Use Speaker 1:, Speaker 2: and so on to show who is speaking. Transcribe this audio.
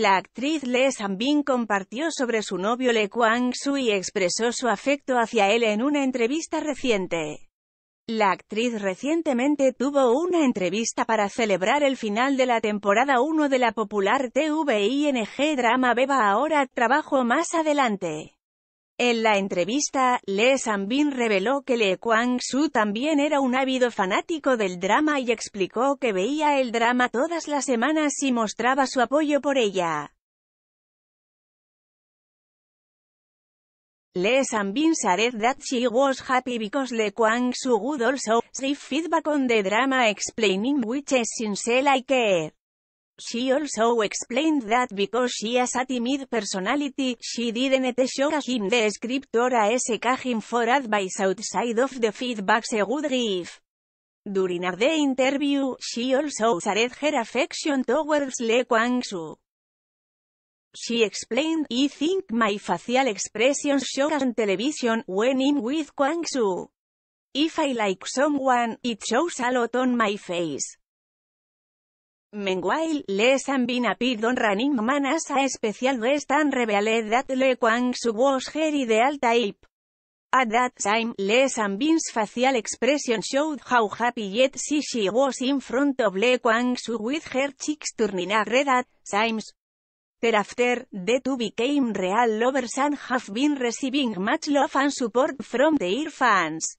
Speaker 1: La actriz Lee Bin compartió sobre su novio Lee Kwang Soo y expresó su afecto hacia él en una entrevista reciente. La actriz recientemente tuvo una entrevista para celebrar el final de la temporada 1 de la popular TVING drama Beba Ahora, trabajo más adelante. En la entrevista, Lee Sang-bin reveló que Lee Kwang su también era un ávido fanático del drama y explicó que veía el drama todas las semanas y mostraba su apoyo por ella. Lee Sanbin said that she was happy because Lee Kwang Soo would also, give feedback on the drama explaining which is sincere I que She also explained that because she has a timid personality, she didn't show him the script or ask him for advice outside of the feedback she would give. During her interview, she also shared her affection towards Le Kwang Soo. She explained, I think my facial expressions show on television when I'm with Kwang Soo. If I like someone, it shows a lot on my face. Meanwhile, les have been appeared on running man as a special guest and revealed that Le Quang Su was her ideal type. At that time, Les Ambin's facial expression showed how happy yet she, she was in front of Le Kwang Su with her cheeks turning red at times. Thereafter, the two became real lovers and have been receiving much love and support from their fans.